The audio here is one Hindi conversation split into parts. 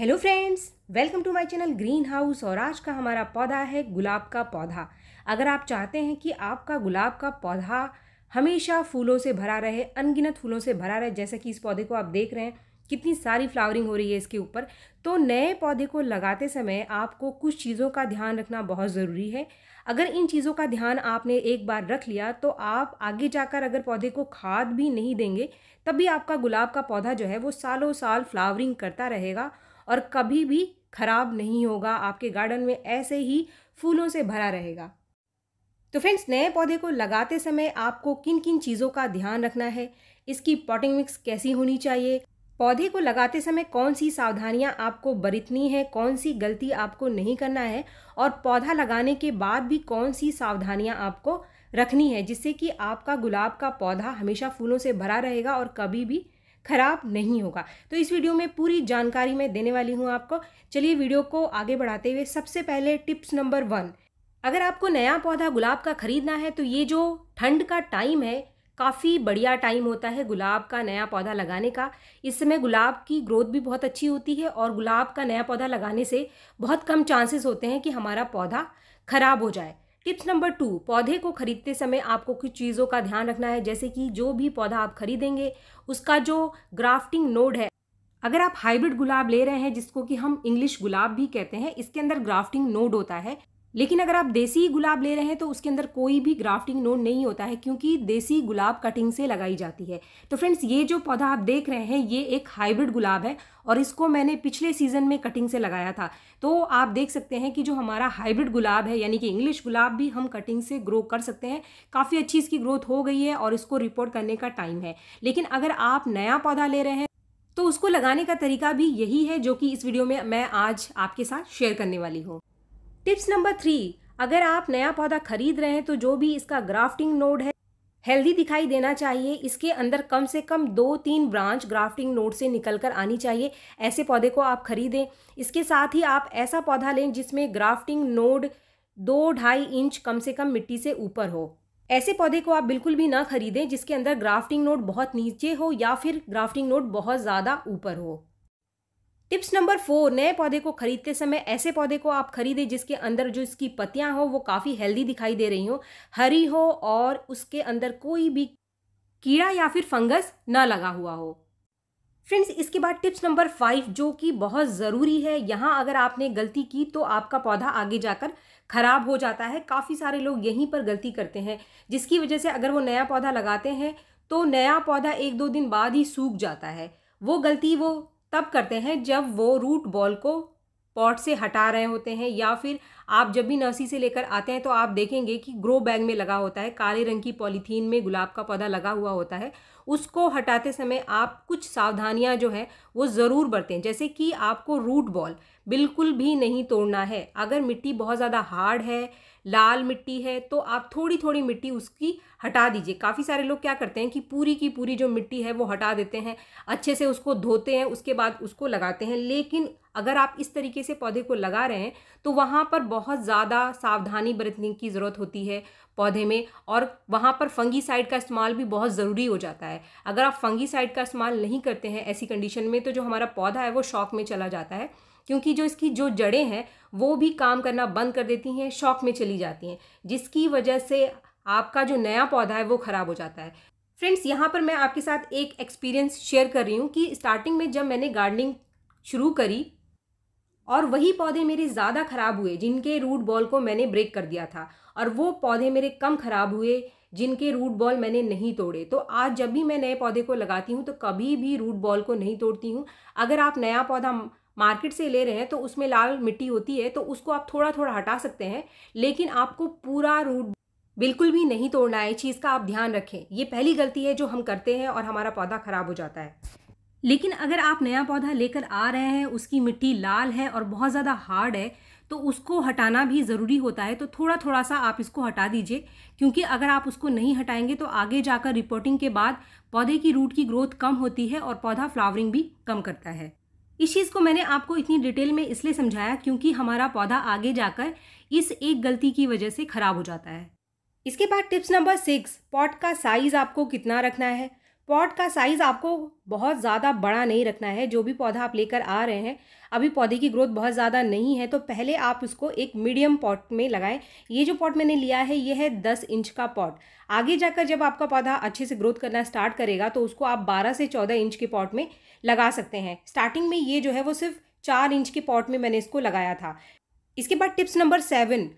hello friends welcome to my channel green house और आज का हमारा पौधा है गुलाब का पौधा अगर आप चाहते हैं कि आपका गुलाब का पौधा हमेशा फूलों से भरा रहे अनगिनत फूलों से भरा रहे जैसा कि इस पौधे को आप देख रहे हैं कितनी सारी फ्लावरिंग हो रही है इसके ऊपर तो नए पौधे को लगाते समय आपको कुछ चीज़ों का ध्यान रखना बहुत ज़रूरी है अगर इन चीज़ों का ध्यान आपने एक बार रख लिया तो आप आगे जाकर अगर पौधे को खाद भी नहीं देंगे तब भी आपका गुलाब का पौधा जो है वो सालों साल फ्लावरिंग करता रहेगा और कभी भी खराब नहीं होगा आपके गार्डन में ऐसे ही फूलों से भरा रहेगा तो फ्रेंड्स नए पौधे को लगाते समय आपको किन किन चीज़ों का ध्यान रखना है इसकी पॉटिंग मिक्स कैसी होनी चाहिए पौधे को लगाते समय कौन सी सावधानियां आपको बरतनी है कौन सी गलती आपको नहीं करना है और पौधा लगाने के बाद भी कौन सी सावधानियां आपको रखनी है जिससे कि आपका गुलाब का पौधा हमेशा फूलों से भरा रहेगा और कभी भी खराब नहीं होगा तो इस वीडियो में पूरी जानकारी मैं देने वाली हूँ आपको चलिए वीडियो को आगे बढ़ाते हुए सबसे पहले टिप्स नंबर वन अगर आपको नया पौधा गुलाब का खरीदना है तो ये जो ठंड का टाइम है काफ़ी बढ़िया टाइम होता है गुलाब का नया पौधा लगाने का इस समय गुलाब की ग्रोथ भी बहुत अच्छी होती है और गुलाब का नया पौधा लगाने से बहुत कम चांसेस होते हैं कि हमारा पौधा ख़राब हो जाए टिप्स नंबर टू पौधे को खरीदते समय आपको कुछ चीज़ों का ध्यान रखना है जैसे कि जो भी पौधा आप खरीदेंगे उसका जो ग्राफ्टिंग नोड है अगर आप हाइब्रिड गुलाब ले रहे हैं जिसको कि हम इंग्लिश गुलाब भी कहते हैं इसके अंदर ग्राफ्टिंग नोड होता है लेकिन अगर आप देसी गुलाब ले रहे हैं तो उसके अंदर कोई भी ग्राफ्टिंग नोड नहीं होता है क्योंकि देसी गुलाब कटिंग से लगाई जाती है तो फ्रेंड्स ये जो पौधा आप देख रहे हैं ये एक हाइब्रिड गुलाब है और इसको मैंने पिछले सीजन में कटिंग से लगाया था तो आप देख सकते हैं कि जो हमारा हाइब्रिड गुलाब है यानी कि इंग्लिश गुलाब भी हम कटिंग से ग्रो कर सकते हैं काफ़ी अच्छी इसकी ग्रोथ हो गई है और इसको रिपोर्ट करने का टाइम है लेकिन अगर आप नया पौधा ले रहे हैं तो उसको लगाने का तरीका भी यही है जो कि इस वीडियो में मैं आज आपके साथ शेयर करने वाली हूँ टिप्स नंबर थ्री अगर आप नया पौधा खरीद रहे हैं तो जो भी इसका ग्राफ्टिंग नोड है हेल्दी दिखाई देना चाहिए इसके अंदर कम से कम दो तीन ब्रांच ग्राफ्टिंग नोड से निकल कर आनी चाहिए ऐसे पौधे को आप खरीदें इसके साथ ही आप ऐसा पौधा लें जिसमें ग्राफ्टिंग नोड दो ढाई इंच कम से कम मिट्टी से ऊपर हो ऐसे पौधे को आप बिल्कुल भी ना खरीदें जिसके अंदर ग्राफ्टिंग नोड बहुत नीचे हो या फिर ग्राफ्टिंग नोड बहुत ज़्यादा ऊपर हो टिप्स नंबर फोर नए पौधे को खरीदते समय ऐसे पौधे को आप खरीदें जिसके अंदर जो इसकी पत्तियां हो वो काफ़ी हेल्दी दिखाई दे रही हो हरी हो और उसके अंदर कोई भी कीड़ा या फिर फंगस ना लगा हुआ हो फ्रेंड्स इसके बाद टिप्स नंबर फाइव जो कि बहुत ज़रूरी है यहाँ अगर आपने गलती की तो आपका पौधा आगे जाकर ख़राब हो जाता है काफ़ी सारे लोग यहीं पर गलती करते हैं जिसकी वजह से अगर वो नया पौधा लगाते हैं तो नया पौधा एक दो दिन बाद ही सूख जाता है वो गलती वो तब करते हैं जब वो रूट बॉल को पॉट से हटा रहे होते हैं या फिर आप जब भी नर्सरी से लेकर आते हैं तो आप देखेंगे कि ग्रो बैग में लगा होता है काले रंग की पॉलीथीन में गुलाब का पौधा लगा हुआ होता है उसको हटाते समय आप कुछ सावधानियां जो है वो ज़रूर बरतें जैसे कि आपको रूट बॉल बिल्कुल भी नहीं तोड़ना है अगर मिट्टी बहुत ज़्यादा हार्ड है लाल मिट्टी है तो आप थोड़ी थोड़ी मिट्टी उसकी हटा दीजिए काफ़ी सारे लोग क्या करते हैं कि पूरी की पूरी जो मिट्टी है वो हटा देते हैं अच्छे से उसको धोते हैं उसके बाद उसको लगाते हैं लेकिन अगर आप इस तरीके से पौधे को लगा रहे हैं तो वहाँ पर बहुत ज़्यादा सावधानी बरतने की ज़रूरत होती है पौधे में और वहाँ पर फंगीसाइड का इस्तेमाल भी बहुत ज़रूरी हो जाता है अगर आप फंगीसाइड का इस्तेमाल नहीं करते हैं ऐसी कंडीशन में तो जो हमारा पौधा है वो शौक में चला जाता है क्योंकि जो इसकी जो जड़ें हैं वो भी काम करना बंद कर देती हैं शौक में चली जाती हैं जिसकी वजह से आपका जो नया पौधा है वो ख़राब हो जाता है फ्रेंड्स यहाँ पर मैं आपके साथ एक एक्सपीरियंस शेयर कर रही हूँ कि स्टार्टिंग में जब मैंने गार्डनिंग शुरू करी और वही पौधे मेरे ज़्यादा ख़राब हुए जिनके रूट बॉल को मैंने ब्रेक कर दिया था और वो पौधे मेरे कम ख़राब हुए जिनके रूट बॉल मैंने नहीं तोड़े तो आज जब भी मैं नए पौधे को लगाती हूँ तो कभी भी रूट बॉल को नहीं तोड़ती हूँ अगर आप नया पौधा मार्केट से ले रहे हैं तो उसमें लाल मिट्टी होती है तो उसको आप थोड़ा थोड़ा हटा सकते हैं लेकिन आपको पूरा रूट बिल्कुल भी नहीं तोड़ना है चीज़ का आप ध्यान रखें ये पहली गलती है जो हम करते हैं और हमारा पौधा ख़राब हो जाता है लेकिन अगर आप नया पौधा लेकर आ रहे हैं उसकी मिट्टी लाल है और बहुत ज़्यादा हार्ड है तो उसको हटाना भी ज़रूरी होता है तो थोड़ा थोड़ा सा आप इसको हटा दीजिए क्योंकि अगर आप उसको नहीं हटाएंगे तो आगे जाकर रिपोर्टिंग के बाद पौधे की रूट की ग्रोथ कम होती है और पौधा फ्लावरिंग भी कम करता है इस चीज़ को मैंने आपको इतनी डिटेल में इसलिए समझाया क्योंकि हमारा पौधा आगे जाकर इस एक गलती की वजह से ख़राब हो जाता है इसके बाद टिप्स नंबर सिक्स पॉट का साइज़ आपको कितना रखना है पॉट का साइज़ आपको बहुत ज़्यादा बड़ा नहीं रखना है जो भी पौधा आप लेकर आ रहे हैं अभी पौधे की ग्रोथ बहुत ज़्यादा नहीं है तो पहले आप उसको एक मीडियम पॉट में लगाएं ये जो पॉट मैंने लिया है ये है दस इंच का पॉट आगे जाकर जब आपका पौधा अच्छे से ग्रोथ करना स्टार्ट करेगा तो उसको आप बारह से चौदह इंच के पॉट में लगा सकते हैं स्टार्टिंग में ये जो है वो सिर्फ चार इंच के पॉट में मैंने इसको लगाया था इसके बाद टिप्स नंबर सेवन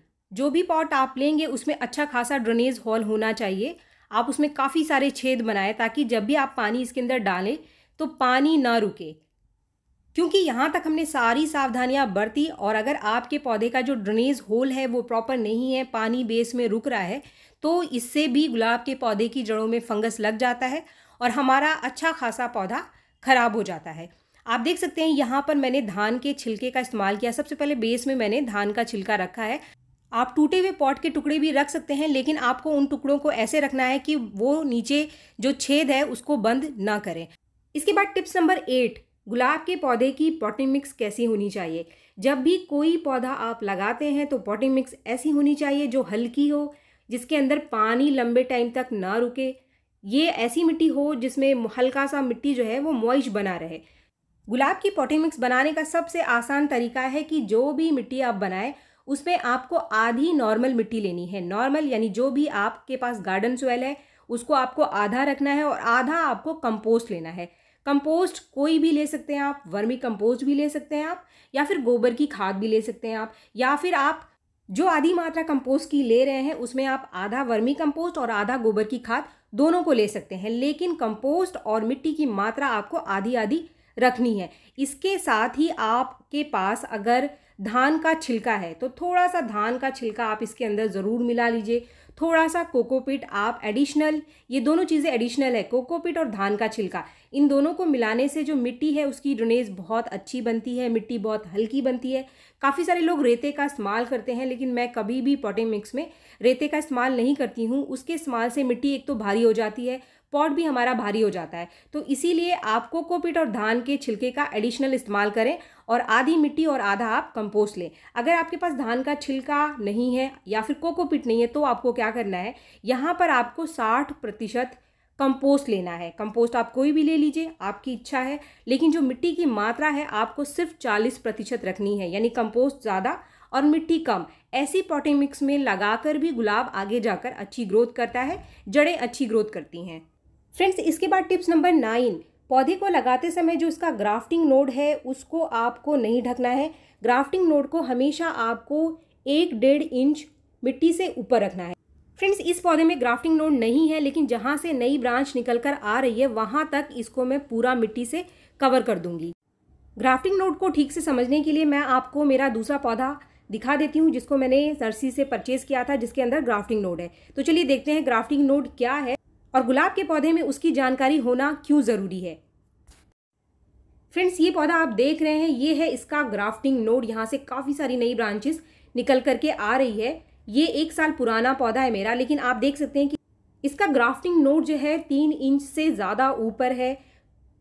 जो भी पॉट आप लेंगे उसमें अच्छा खासा ड्रेनेज हॉल होना चाहिए आप उसमें काफ़ी सारे छेद बनाएं ताकि जब भी आप पानी इसके अंदर डालें तो पानी ना रुके क्योंकि यहाँ तक हमने सारी सावधानियाँ बरती और अगर आपके पौधे का जो ड्रेनेज होल है वो प्रॉपर नहीं है पानी बेस में रुक रहा है तो इससे भी गुलाब के पौधे की जड़ों में फंगस लग जाता है और हमारा अच्छा खासा पौधा ख़राब हो जाता है आप देख सकते हैं यहाँ पर मैंने धान के छिलके का इस्तेमाल किया सबसे पहले बेस में मैंने धान का छिलका रखा है आप टूटे हुए पॉट के टुकड़े भी रख सकते हैं लेकिन आपको उन टुकड़ों को ऐसे रखना है कि वो नीचे जो छेद है उसको बंद ना करें इसके बाद टिप्स नंबर एट गुलाब के पौधे की पॉटिंग मिक्स कैसी होनी चाहिए जब भी कोई पौधा आप लगाते हैं तो पॉटिंग मिक्स ऐसी होनी चाहिए जो हल्की हो जिसके अंदर पानी लंबे टाइम तक ना रुके ये ऐसी मिट्टी हो जिसमें हल्का सा मिट्टी जो है वो मॉइश बना रहे गुलाब की पॉटिंग मिक्स बनाने का सबसे आसान तरीका है कि जो भी मिट्टी आप बनाएं उसमें आपको आधी नॉर्मल मिट्टी लेनी है नॉर्मल यानी जो भी आपके पास गार्डन सोयल है उसको आपको आधा रखना है और आधा आपको कंपोस्ट लेना है कंपोस्ट कोई भी ले सकते हैं आप वर्मी कंपोस्ट भी ले सकते हैं आप या फिर गोबर की खाद भी ले सकते हैं आप या फिर आप जो आधी मात्रा कंपोस्ट की ले रहे हैं उसमें आप आधा वर्मी कंपोस्ट और आधा गोबर की खाद दोनों को ले सकते हैं लेकिन कंपोस्ट और मिट्टी की मात्रा आपको आधी आधी रखनी है इसके साथ ही आपके पास अगर धान का छिलका है तो थोड़ा सा धान का छिलका आप इसके अंदर ज़रूर मिला लीजिए थोड़ा सा कोकोपीट आप एडिशनल ये दोनों चीज़ें एडिशनल है कोकोपीट और धान का छिलका इन दोनों को मिलाने से जो मिट्टी है उसकी ड्रेनेज बहुत अच्छी बनती है मिट्टी बहुत हल्की बनती है काफ़ी सारे लोग रेते का इस्तेमाल करते हैं लेकिन मैं कभी भी पॉटिंग मिक्स में रेते का इस्तेमाल नहीं करती हूँ उसके इस्तेमाल से मिट्टी एक तो भारी हो जाती है पॉट भी हमारा भारी हो जाता है तो इसीलिए आप कोकोपीट और धान के छिलके का एडिशनल इस्तेमाल करें और आधी मिट्टी और आधा आप कंपोस्ट लें अगर आपके पास धान का छिलका नहीं है या फिर कोकोपीट नहीं है तो आपको क्या करना है यहाँ पर आपको साठ प्रतिशत कंपोस्ट लेना है कंपोस्ट आप कोई भी ले लीजिए आपकी इच्छा है लेकिन जो मिट्टी की मात्रा है आपको सिर्फ चालीस प्रतिशत रखनी है यानी कंपोस्ट ज़्यादा और मिट्टी कम ऐसी पॉटिंग मिक्स में लगाकर भी गुलाब आगे जाकर अच्छी ग्रोथ करता है जड़ें अच्छी ग्रोथ करती हैं फ्रेंड्स इसके बाद टिप्स नंबर नाइन पौधे को लगाते समय जो इसका ग्राफ्टिंग नोड है उसको आपको नहीं ढकना है ग्राफ्टिंग नोड को हमेशा आपको एक डेढ़ इंच मिट्टी से ऊपर रखना है फ्रेंड्स इस पौधे में ग्राफ्टिंग नोड नहीं है लेकिन जहाँ से नई ब्रांच निकल कर आ रही है वहाँ तक इसको मैं पूरा मिट्टी से कवर कर दूंगी ग्राफ्टिंग नोड को ठीक से समझने के लिए मैं आपको मेरा दूसरा पौधा दिखा देती हूँ जिसको मैंने सरसी से परचेज़ किया था जिसके अंदर ग्राफ्टिंग नोड है तो चलिए देखते हैं ग्राफ्टिंग नोड क्या है और गुलाब के पौधे में उसकी जानकारी होना क्यों ज़रूरी है फ्रेंड्स ये पौधा आप देख रहे हैं ये है इसका ग्राफ्टिंग नोड यहाँ से काफ़ी सारी नई ब्रांचेस निकल करके आ रही है ये एक साल पुराना पौधा है मेरा लेकिन आप देख सकते हैं कि इसका ग्राफ्टिंग नोड जो है तीन इंच से ज़्यादा ऊपर है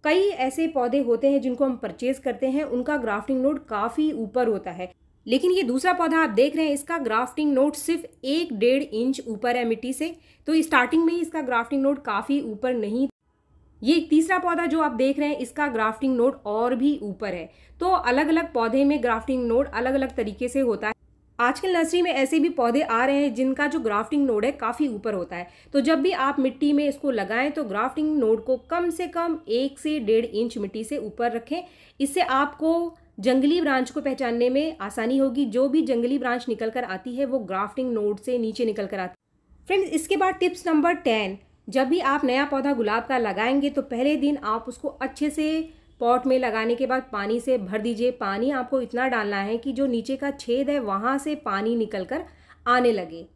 कई ऐसे पौधे होते हैं जिनको हम परचेज करते हैं उनका ग्राफ्टिंग नोड काफ़ी ऊपर होता है लेकिन ये दूसरा पौधा आप देख रहे हैं इसका ग्राफ्टिंग नोट सिर्फ एक डेढ़ इंच ऊपर है मिट्टी से तो स्टार्टिंग में ही इसका ग्राफ्टिंग नोट काफ़ी ऊपर नहीं ये तीसरा पौधा जो आप देख रहे हैं इसका ग्राफ्टिंग नोट और भी ऊपर है तो अलग अलग पौधे में ग्राफ्टिंग नोट अलग अलग तरीके से होता है आजकल नर्सरी में ऐसे भी पौधे आ रहे हैं जिनका जो ग्राफ्टिंग नोड है काफ़ी ऊपर होता है तो जब भी आप मिट्टी में इसको लगाएं तो ग्राफ्टिंग नोड को कम से कम एक से डेढ़ इंच मिट्टी से ऊपर रखें इससे आपको जंगली ब्रांच को पहचानने में आसानी होगी जो भी जंगली ब्रांच निकल कर आती है वो ग्राफ्टिंग नोड से नीचे निकल कर आती है फ्रेंड्स इसके बाद टिप्स नंबर टेन जब भी आप नया पौधा गुलाब का लगाएंगे तो पहले दिन आप उसको अच्छे से पॉट में लगाने के बाद पानी से भर दीजिए पानी आपको इतना डालना है कि जो नीचे का छेद है वहाँ से पानी निकल कर आने लगे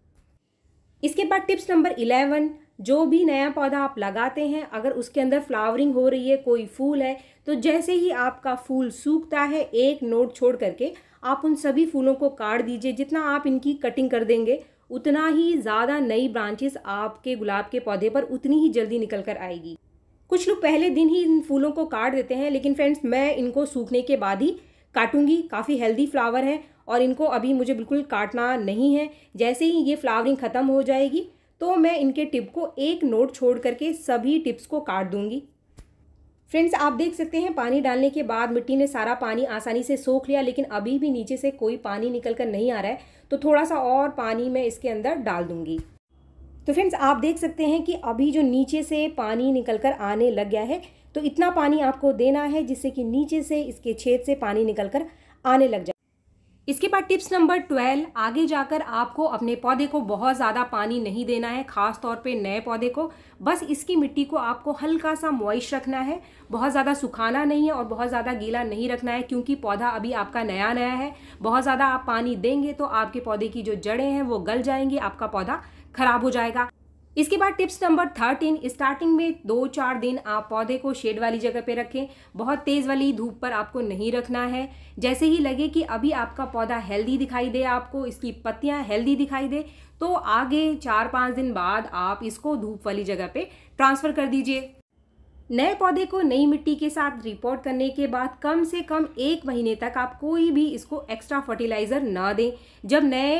इसके बाद टिप्स नंबर इलेवन जो भी नया पौधा आप लगाते हैं अगर उसके अंदर फ्लावरिंग हो रही है कोई फूल है तो जैसे ही आपका फूल सूखता है एक नोट छोड़ करके आप उन सभी फूलों को काट दीजिए जितना आप इनकी कटिंग कर देंगे उतना ही ज़्यादा नई ब्रांचेस आपके गुलाब के पौधे पर उतनी ही जल्दी निकल कर आएगी कुछ लोग पहले दिन ही इन फूलों को काट देते हैं लेकिन फ्रेंड्स मैं इनको सूखने के बाद ही काटूंगी काफ़ी हेल्दी फ्लावर है और इनको अभी मुझे बिल्कुल काटना नहीं है जैसे ही ये फ्लावरिंग ख़त्म हो जाएगी तो मैं इनके टिप को एक नोट छोड़ करके सभी टिप्स को काट दूंगी फ्रेंड्स आप देख सकते हैं पानी डालने के बाद मिट्टी ने सारा पानी आसानी से सोख लिया लेकिन अभी भी नीचे से कोई पानी निकल कर नहीं आ रहा है तो थोड़ा सा और पानी मैं इसके अंदर डाल दूंगी तो फ्रेंड्स आप देख सकते हैं कि अभी जो नीचे से पानी निकल कर आने लग गया है तो इतना पानी आपको देना है जिससे कि नीचे से इसके छेद से पानी निकल कर आने लग जाए इसके बाद टिप्स नंबर ट्वेल्व आगे जाकर आपको अपने पौधे को बहुत ज़्यादा पानी नहीं देना है खास तौर पे नए पौधे को बस इसकी मिट्टी को आपको हल्का सा मॉइश रखना है बहुत ज़्यादा सुखाना नहीं है और बहुत ज़्यादा गीला नहीं रखना है क्योंकि पौधा अभी आपका नया नया है बहुत ज़्यादा आप पानी देंगे तो आपके पौधे की जो जड़ें हैं वो गल जाएंगी आपका पौधा खराब हो जाएगा इसके बाद टिप्स नंबर थर्टीन स्टार्टिंग में दो चार दिन आप पौधे को शेड वाली जगह पे रखें बहुत तेज़ वाली धूप पर आपको नहीं रखना है जैसे ही लगे कि अभी आपका पौधा हेल्दी दिखाई दे आपको इसकी पत्तियाँ हेल्दी दिखाई दे तो आगे चार पाँच दिन बाद आप इसको धूप वाली जगह पे ट्रांसफ़र कर दीजिए नए पौधे को नई मिट्टी के साथ रिपोर्ट करने के बाद कम से कम एक महीने तक आप कोई भी इसको एक्स्ट्रा फर्टिलाइज़र ना दें जब नए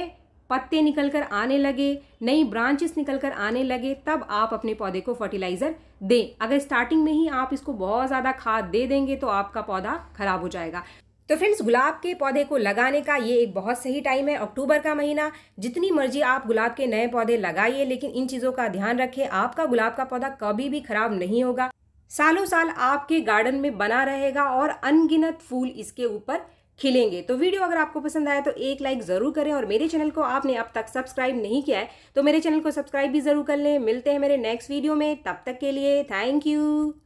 पत्ते निकल कर आने लगे नई ब्रांचेस निकल कर आने लगे तब आप अपने पौधे को फर्टिलाइज़र दें अगर स्टार्टिंग में ही आप इसको बहुत ज़्यादा खाद दे देंगे तो आपका पौधा खराब हो जाएगा तो फ्रेंड्स गुलाब के पौधे को लगाने का ये एक बहुत सही टाइम है अक्टूबर का महीना जितनी मर्जी आप गुलाब के नए पौधे लगाइए लेकिन इन चीज़ों का ध्यान रखें आपका गुलाब का पौधा कभी भी खराब नहीं होगा सालों साल आपके गार्डन में बना रहेगा और अनगिनत फूल इसके ऊपर खिलेंगे तो वीडियो अगर आपको पसंद आया तो एक लाइक ज़रूर करें और मेरे चैनल को आपने अब तक सब्सक्राइब नहीं किया है तो मेरे चैनल को सब्सक्राइब भी ज़रूर कर लें मिलते हैं मेरे नेक्स्ट वीडियो में तब तक के लिए थैंक यू